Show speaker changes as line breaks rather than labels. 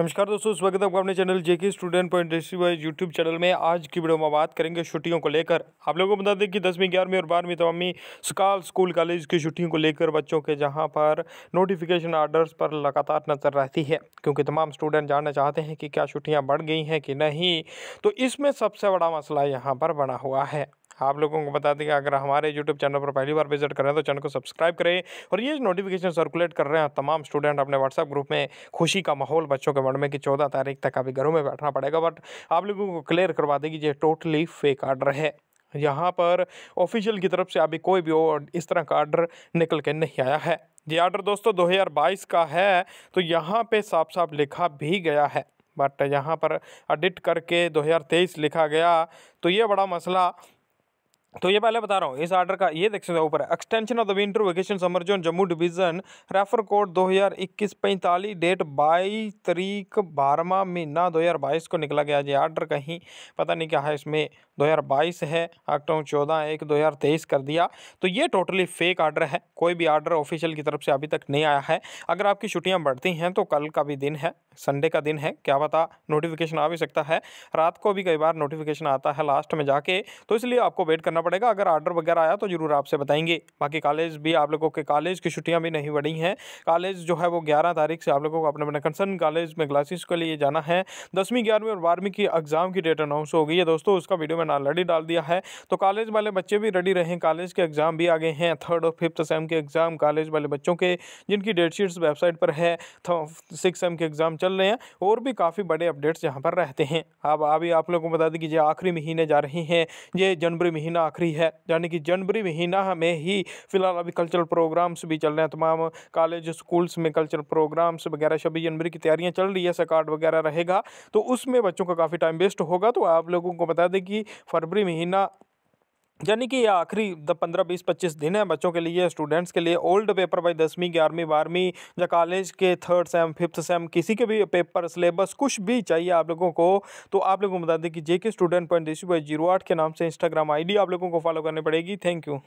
नमस्कार दोस्तों स्वागत है आपका अपने channel JK student point industry wise YouTube channel में आज की वीडियो में बात करेंगे छुट्टियों को लेकर आप लोगों को बता दें कि दसवीं ग्यारहवीं और बारहवीं तमामी स्काल स्कूल कॉलेज की छुट्टियों को लेकर बच्चों के जहां पर नोटिफिकेशन आर्डर्स पर लगातार नजर रहती है क्योंकि तमाम स्टूडेंट जानना चाहते हैं कि क्या छुट्टियाँ बढ़ गई हैं कि नहीं तो इसमें सबसे बड़ा मसला यहाँ पर बना हुआ है आप लोगों को बता दें कि अगर हमारे यूट्यूब चैनल पर पहली बार विजिट कर रहे हैं तो चैनल को सब्सक्राइब करें और ये नोटिफिकेशन सर्कुलेट कर रहे हैं तमाम स्टूडेंट अपने व्हाट्सएप ग्रुप में खुशी का माहौल बच्चों के मन में कि चौदह तारीख तक अभी घरों में बैठना पड़ेगा बट आप लोगों को क्लियर करवा दें कि ये टोटली फेक आर्डर है यहाँ पर ऑफिशियल की तरफ से अभी कोई भी इस तरह का आर्डर निकल के नहीं आया है ये आर्डर दोस्तों दो का है तो यहाँ पर साफ साफ लिखा भी गया है बट यहाँ पर एडिट करके 2023 लिखा गया तो ये बड़ा मसला तो ये पहले बता रहा हूँ इस आर्डर का ये देख सकते हो ऊपर extension of the winter vacation summer zone Jammu division refer code 2021 45 date बाईस तरीक बारहवा महीना बाईस को निकला गया ये आर्डर कहीं पता नहीं क्या है इसमें 2022 है अक्टूबर चौदह एक 2023 कर दिया तो ये टोटली फेक आर्डर है कोई भी आर्डर ऑफिशियल की तरफ से अभी तक नहीं आया है अगर आपकी छुट्टियाँ बढ़ती हैं तो कल का भी दिन है संडे का दिन है क्या पता नोटिफिकेशन आ भी सकता है रात को भी कई बार नोटिफिकेशन आता है लास्ट में जाके तो इसलिए आपको वेट करना पड़ेगा अगर ऑर्डर वगैरह आया तो ज़रूर आपसे बताएंगे बाकी कॉलेज भी आप लोगों के कॉलेज की छुट्टियाँ भी नहीं बढ़ी हैं कॉलेज जो है वो ग्यारह तारीख से आप लोगों को अपने अपने कंसर्न कॉलेज में क्लासेस के लिए जाना है दसवीं ग्यारहवीं और बारहवीं की एग्ज़ाम की डेट अनाउंस हो गई है दोस्तों उसका वीडियो मैंने ऑलरेडी डाल दिया है तो कॉलेज वाले बच्चे भी रेडी रहें कॉलेज के एग्ज़ाम भी आ गए हैं थर्ड और फिफ्थ सेम के एग्ज़ाम कॉलेज वाले बच्चों के जिनकी डेट शीट्स वेबसाइट पर है सिक्स सेम के एग्ज़ाम चल रहे हैं और भी काफ़ी बड़े अपडेट्स यहाँ पर रहते हैं अब अभी आप लोगों को बता दें कि ये आखिरी महीने जा रहे हैं ये जनवरी महीना आखिरी है यानी कि जनवरी महीना में ही फिलहाल अभी कल्चरल प्रोग्राम्स भी चल रहे हैं तमाम कॉलेज स्कूल्स में कल्चरल प्रोग्राम्स वगैरह छब्बीस जनवरी की तैयारियाँ चल रही है सकाट वगैरह रहेगा तो उसमें बच्चों का काफ़ी टाइम वेस्ट होगा तो आप लोगों को बता दें कि फरवरी महीना यानी कि ये आखिरी पंद्रह बीस पच्चीस दिन है बच्चों के लिए स्टूडेंट्स के लिए ओल्ड पेपर भाई दसवीं ग्यारहवीं बारहवीं या कॉलेज के थर्ड सेम फिफ्थ सेम किसी के भी पेपर सिलेबस कुछ भी चाहिए आप लोगों को तो आप लोगों को बता दें कि जे के स्टूडेंट पॉइंट देसी बाई जीरो आठ के नाम से इंस्टाग्राम आईडी आप लोगों को फॉलो करनी पड़ेगी थैंक यू